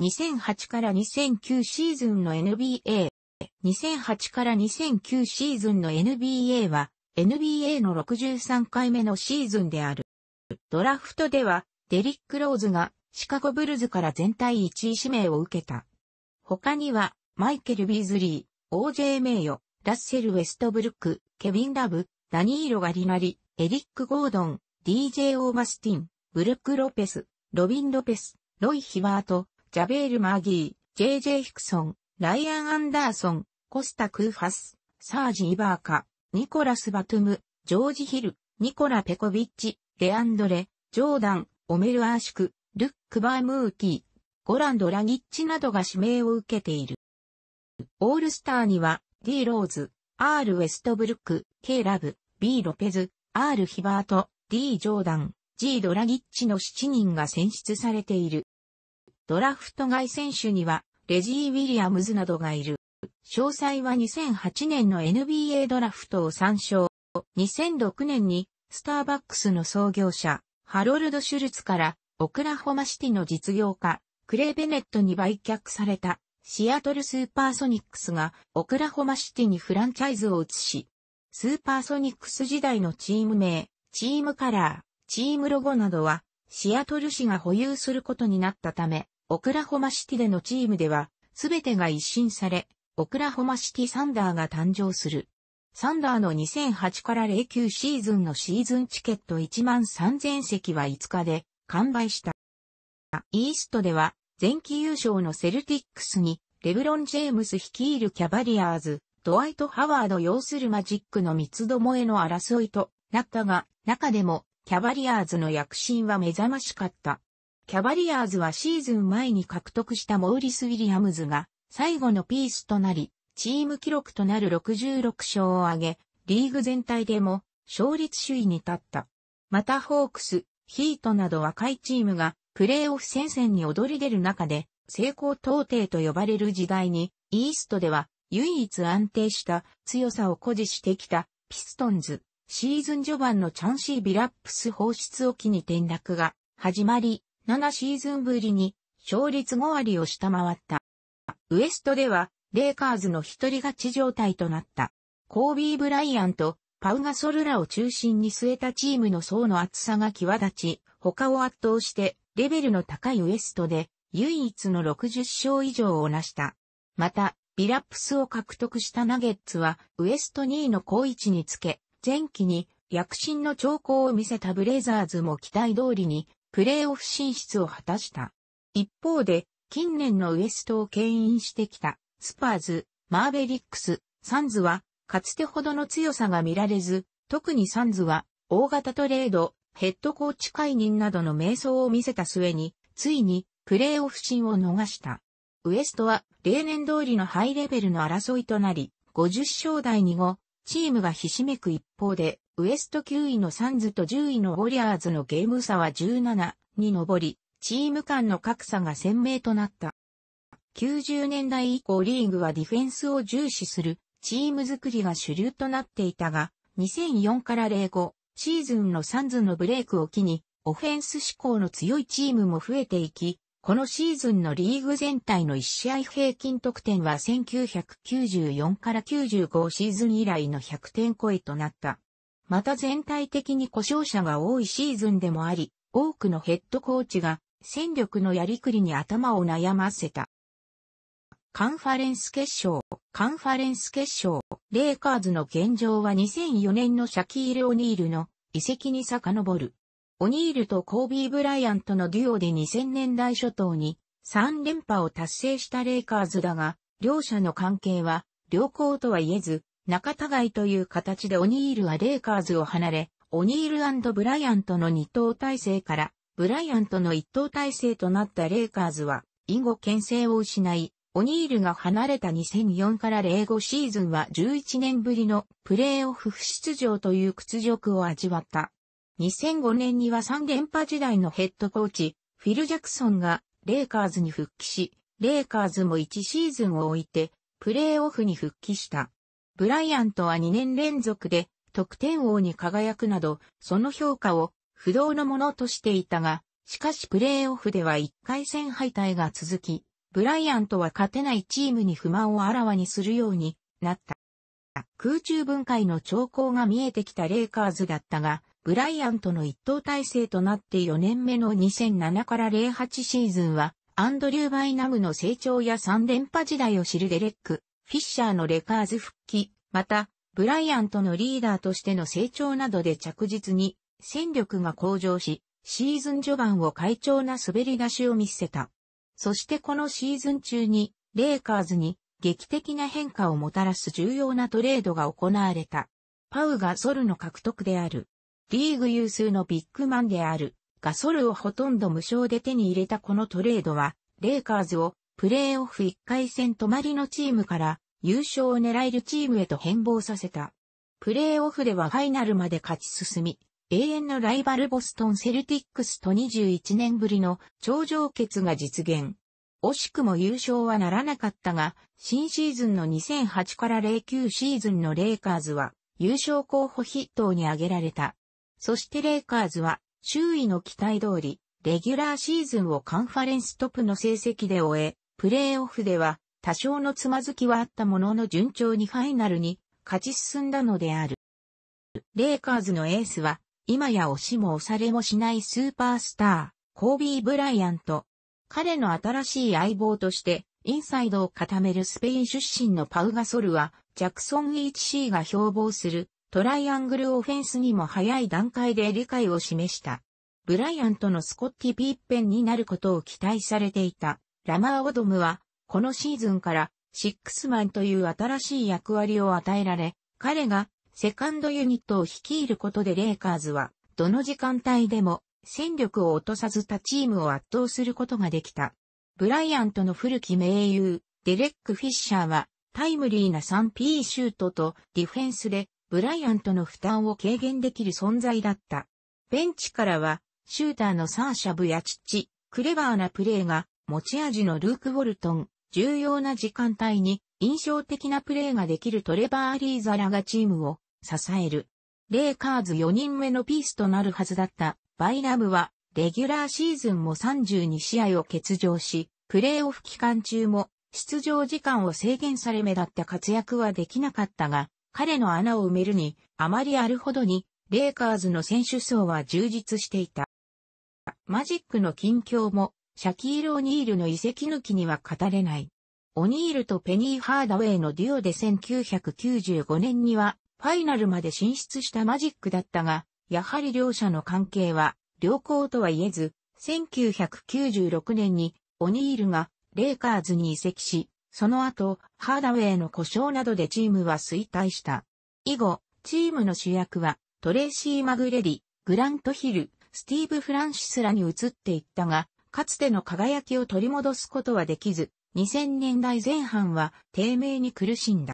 2008から2009シーズンの NBA。2008から2009シーズンの NBA は NBA の63回目のシーズンである。ドラフトではデリック・ローズがシカゴブルズから全体1位指名を受けた。他にはマイケル・ビーズリー、OJ 名誉、ラッセル・ウェストブルック、ケビン・ラブ、ダニーロ・ガリナリ、エリック・ゴードン、DJ・ オーバスティン、ブルック・ロペス、ロビン・ロペス、ロイ・ヒワート、ジャベール・マーギー、JJ ヒクソン、ライアン・アンダーソン、コスタ・クーファス、サージ・イバーカ、ニコラス・バトゥム、ジョージ・ヒル、ニコラ・ペコビッチ、レアンドレ、ジョーダン、オメル・アーシュク、ルック・バームーキー、ゴランド・ラギッチなどが指名を受けている。オールスターには、D・ ローズ、R・ ウェストブルック、K・ ラブ、B・ ロペズ、R・ ヒバート、D・ ジョーダン、G・ ドラギッチの7人が選出されている。ドラフト外選手には、レジー・ウィリアムズなどがいる。詳細は2008年の NBA ドラフトを参照。2006年に、スターバックスの創業者、ハロルド・シュルツから、オクラホマシティの実業家、クレイ・ベネットに売却された、シアトルスーパーソニックスが、オクラホマシティにフランチャイズを移し、スーパーソニックス時代のチーム名、チームカラー、チームロゴなどは、シアトル市が保有することになったため、オクラホマシティでのチームでは、すべてが一新され、オクラホマシティサンダーが誕生する。サンダーの2008から09シーズンのシーズンチケット1万3000席は5日で完売した。イーストでは、前期優勝のセルティックスに、レブロン・ジェームス率いるキャバリアーズ、ドワイト・ハワード擁するマジックの三つどもえの争いとなったが、中でも、キャバリアーズの躍進は目覚ましかった。キャバリアーズはシーズン前に獲得したモーリス・ウィリアムズが最後のピースとなり、チーム記録となる66勝を挙げ、リーグ全体でも勝率首位に立った。またホークス、ヒートなど若いチームがプレーオフ戦線に躍り出る中で、成功到底と呼ばれる時代に、イーストでは唯一安定した強さを誇示してきたピストンズ、シーズン序盤のチャンシー・ビラップス放出を機に転落が始まり、7シーズンぶりに勝率5割を下回った。ウエストでは、レイカーズの一人勝ち状態となった。コービー・ブライアンとパウガソルラを中心に据えたチームの層の厚さが際立ち、他を圧倒してレベルの高いウエストで唯一の60勝以上を成した。また、ビラップスを獲得したナゲッツはウエスト2位の高位置につけ、前期に躍進の兆候を見せたブレイザーズも期待通りにプレーオフ進出を果たした。一方で、近年のウエストを牽引してきた、スパーズ、マーベリックス、サンズは、かつてほどの強さが見られず、特にサンズは、大型トレード、ヘッドコーチ解任などの迷走を見せた末に、ついに、プレーオフ進を逃した。ウエストは、例年通りのハイレベルの争いとなり、50勝台に後、チームがひしめく一方で、ウエスト9位のサンズと10位のウォリアーズのゲーム差は17に上り、チーム間の格差が鮮明となった。90年代以降リーグはディフェンスを重視するチーム作りが主流となっていたが、2004から05シーズンのサンズのブレイクを機に、オフェンス志向の強いチームも増えていき、このシーズンのリーグ全体の1試合平均得点は1994から95シーズン以来の100点超えとなった。また全体的に故障者が多いシーズンでもあり、多くのヘッドコーチが戦力のやりくりに頭を悩ませた。カンファレンス決勝、カンファレンス決勝、レイカーズの現状は2004年のシャキール・オニールの遺跡に遡る。オニールとコービー・ブライアントのデュオで2000年代初頭に3連覇を達成したレイカーズだが、両者の関係は良好とは言えず、仲違いという形でオニールはレイカーズを離れ、オニールブライアントの二等体制から、ブライアントの一等体制となったレイカーズは、以後牽制を失い、オニールが離れた2004から05シーズンは11年ぶりのプレーオフ不出場という屈辱を味わった。2005年には3連覇時代のヘッドコーチ、フィル・ジャクソンがレイカーズに復帰し、レイカーズも1シーズンを置いて、プレーオフに復帰した。ブライアントは2年連続で得点王に輝くなど、その評価を不動のものとしていたが、しかしプレーオフでは1回戦敗退が続き、ブライアントは勝てないチームに不満をあらわにするようになった。空中分解の兆候が見えてきたレイカーズだったが、ブライアントの一等体制となって4年目の2007から08シーズンは、アンドリュー・バイナムの成長や3連覇時代を知るデレック、フィッシャーのレカーズ復帰、また、ブライアントのリーダーとしての成長などで着実に戦力が向上し、シーズン序盤を快調な滑り出しを見せた。そしてこのシーズン中に、レイカーズに劇的な変化をもたらす重要なトレードが行われた。パウがソルの獲得である。リーグ有数のビッグマンである、がソルをほとんど無償で手に入れたこのトレードは、レイカーズをプレーオフ1回戦止まりのチームから優勝を狙えるチームへと変貌させた。プレーオフではファイナルまで勝ち進み、永遠のライバルボストンセルティックスと21年ぶりの頂上決が実現。惜しくも優勝はならなかったが、新シーズンの2008から09シーズンのレイカーズは優勝候補筆頭に挙げられた。そしてレイカーズは周囲の期待通り、レギュラーシーズンをカンファレンストップの成績で終え、プレーオフでは多少のつまずきはあったものの順調にファイナルに勝ち進んだのである。レイカーズのエースは今や押しも押されもしないスーパースター、コービー・ブライアント。彼の新しい相棒としてインサイドを固めるスペイン出身のパウガソルはジャクソン HC が標榜するトライアングルオフェンスにも早い段階で理解を示した。ブライアントのスコッティ・ピーペンになることを期待されていた。ラマーオドムは、このシーズンから、シックスマンという新しい役割を与えられ、彼が、セカンドユニットを率いることでレイカーズは、どの時間帯でも、戦力を落とさず他チームを圧倒することができた。ブライアントの古き盟友、デレック・フィッシャーは、タイムリーな 3P シュートとディフェンスで、ブライアントの負担を軽減できる存在だった。ベンチからは、シューターのサーシャブやチッチ、クレバーなプレーが持ち味のルーク・ウォルトン、重要な時間帯に印象的なプレーができるトレバー・リーザらがチームを支える。レイカーズ4人目のピースとなるはずだったバイラムはレギュラーシーズンも32試合を欠場し、プレーオフ期間中も出場時間を制限され目立った活躍はできなかったが、彼の穴を埋めるにあまりあるほどにレイカーズの選手層は充実していた。マジックの近況もシャキール・オニールの遺跡抜きには語れない。オニールとペニー・ハーダウェイのデュオで1995年にはファイナルまで進出したマジックだったが、やはり両者の関係は良好とは言えず、1996年にオニールがレイカーズに移籍し、その後、ハーダウェイの故障などでチームは衰退した。以後、チームの主役はトレーシー・マグレリ、グラント・ヒル、スティーブ・フランシスらに移っていったが、かつての輝きを取り戻すことはできず、2000年代前半は低迷に苦しんだ。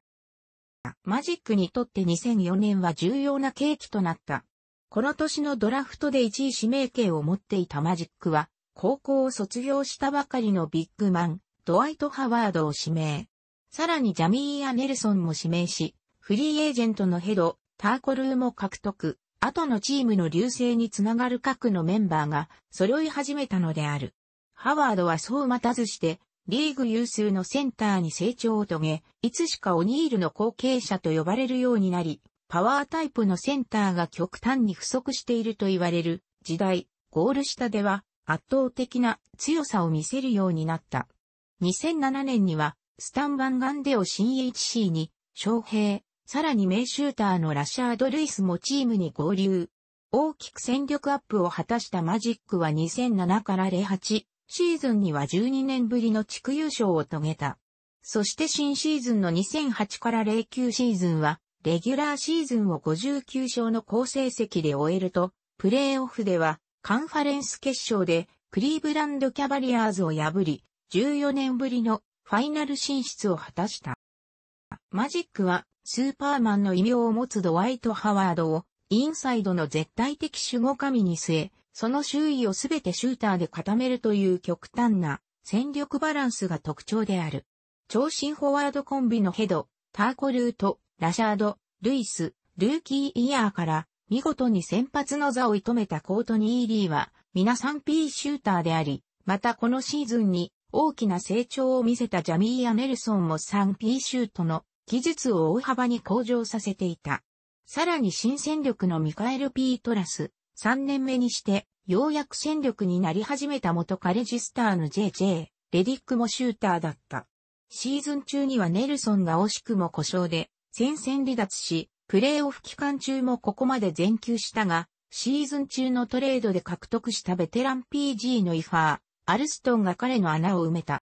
マジックにとって2004年は重要な契機となった。この年のドラフトで1位指名権を持っていたマジックは、高校を卒業したばかりのビッグマン、ドワイト・ハワードを指名。さらにジャミーア・ネルソンも指名し、フリーエージェントのヘド、ターコルーも獲得。後のチームの流星につながる核のメンバーが揃い始めたのである。ハワードはそう待たずして、リーグ有数のセンターに成長を遂げ、いつしかオニールの後継者と呼ばれるようになり、パワータイプのセンターが極端に不足していると言われる時代、ゴール下では圧倒的な強さを見せるようになった。2007年には、スタン・バンガンデを CHC に、招聘、さらに名シューターのラシャード・ルイスもチームに合流。大きく戦力アップを果たしたマジックは2007から08シーズンには12年ぶりの地区優勝を遂げた。そして新シーズンの2008から09シーズンは、レギュラーシーズンを59勝の好成績で終えると、プレーオフでは、カンファレンス決勝で、クリーブランドキャバリアーズを破り、14年ぶりのファイナル進出を果たした。マジックは、スーパーマンの異名を持つドワイト・ハワードを、インサイドの絶対的守護神に据え、その周囲をすべてシューターで固めるという極端な戦力バランスが特徴である。超新フォワードコンビのヘド、ターコルート、ラシャード、ルイス、ルーキーイヤーから見事に先発の座を射止めたコートニーリーは皆 3P シューターであり、またこのシーズンに大きな成長を見せたジャミーア・ネルソンも 3P シュートの技術を大幅に向上させていた。さらに新戦力のミカエル・ピートラス、3年目にして、ようやく戦力になり始めた元カレジスターの JJ、レディックもシューターだった。シーズン中にはネルソンが惜しくも故障で、戦線離脱し、プレーオフ期間中もここまで全休したが、シーズン中のトレードで獲得したベテラン PG のイファー、アルストンが彼の穴を埋めた。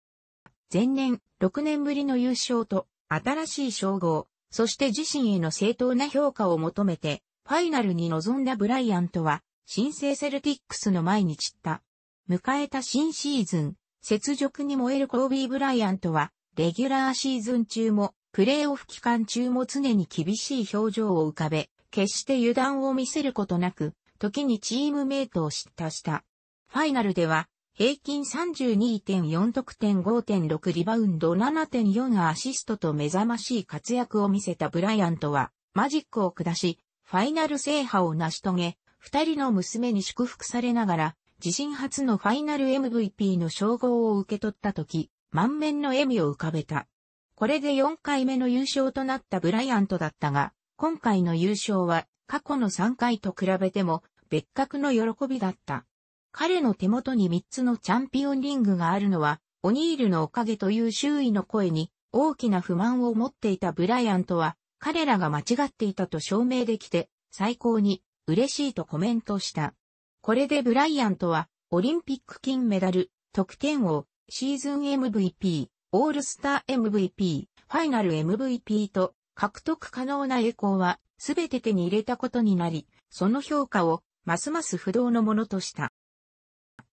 前年、6年ぶりの優勝と新しい称号、そして自身への正当な評価を求めて、ファイナルに臨んだブライアントは、新生セルティックスの前に散った。迎えた新シーズン、雪辱に燃えるコービー・ブライアントは、レギュラーシーズン中も、プレーオフ期間中も常に厳しい表情を浮かべ、決して油断を見せることなく、時にチームメイトを叱咤した。ファイナルでは、平均32.4得点5.6リバウンド7.4アシストと目覚ましい活躍を見せたブライアントは、マジックを下し、ファイナル制覇を成し遂げ、二人の娘に祝福されながら、自身初のファイナル MVP の称号を受け取った時、満面の笑みを浮かべた。これで4回目の優勝となったブライアントだったが、今回の優勝は過去の3回と比べても別格の喜びだった。彼の手元に3つのチャンピオンリングがあるのは、オニールのおかげという周囲の声に大きな不満を持っていたブライアントは、彼らが間違っていたと証明できて、最高に嬉しいとコメントした。これでブライアントは、オリンピック金メダル、得点王、シーズン MVP、オールスター MVP、ファイナル MVP と、獲得可能な栄光は、すべて手に入れたことになり、その評価を、ますます不動のものとした。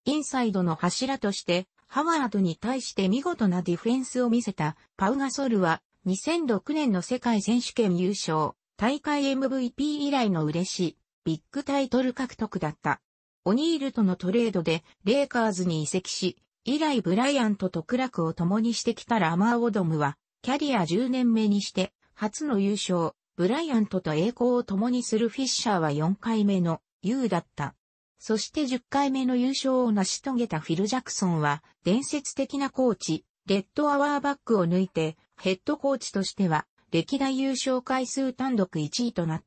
インサイドの柱として、ハワードに対して見事なディフェンスを見せたパウガソルは2006年の世界選手権優勝、大会 MVP 以来の嬉しいビッグタイトル獲得だった。オニールとのトレードでレイカーズに移籍し、以来ブライアントと苦楽を共にしてきたラマー・オドムは、キャリア10年目にして初の優勝、ブライアントと栄光を共にするフィッシャーは4回目の U だった。そして10回目の優勝を成し遂げたフィル・ジャクソンは、伝説的なコーチ、レッドアワーバックを抜いて、ヘッドコーチとしては、歴代優勝回数単独1位となっ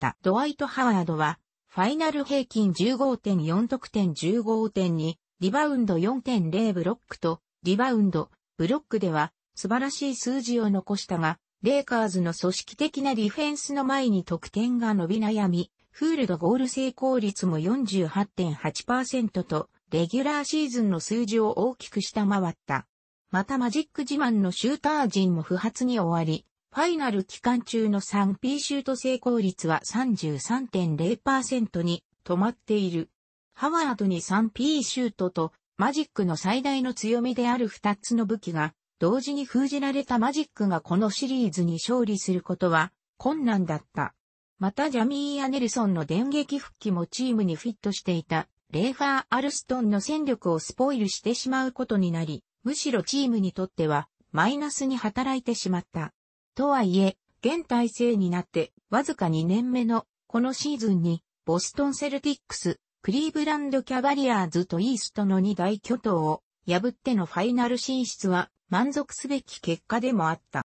た。ドワイト・ハワードは、ファイナル平均15.4得点15.2、リバウンド4.0ブロックと、リバウンド、ブロックでは、素晴らしい数字を残したが、レイカーズの組織的なディフェンスの前に得点が伸び悩み、フールドゴール成功率も48.8%と、レギュラーシーズンの数字を大きく下回った。またマジック自慢のシューター陣も不発に終わり、ファイナル期間中の 3P シュート成功率は33.0%に止まっている。ハワードに 3P シュートとマジックの最大の強みである2つの武器が同時に封じられたマジックがこのシリーズに勝利することは困難だった。またジャミー・アネルソンの電撃復帰もチームにフィットしていた、レーファー・アルストンの戦力をスポイルしてしまうことになり、むしろチームにとっては、マイナスに働いてしまった。とはいえ、現体制になって、わずか2年目の、このシーズンに、ボストンセルティックス、クリーブランドキャバリアーズとイーストの2大巨頭を、破ってのファイナル進出は、満足すべき結果でもあった。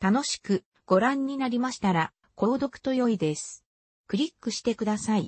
楽しく、ご覧になりましたら、購読と良いです。クリックしてください。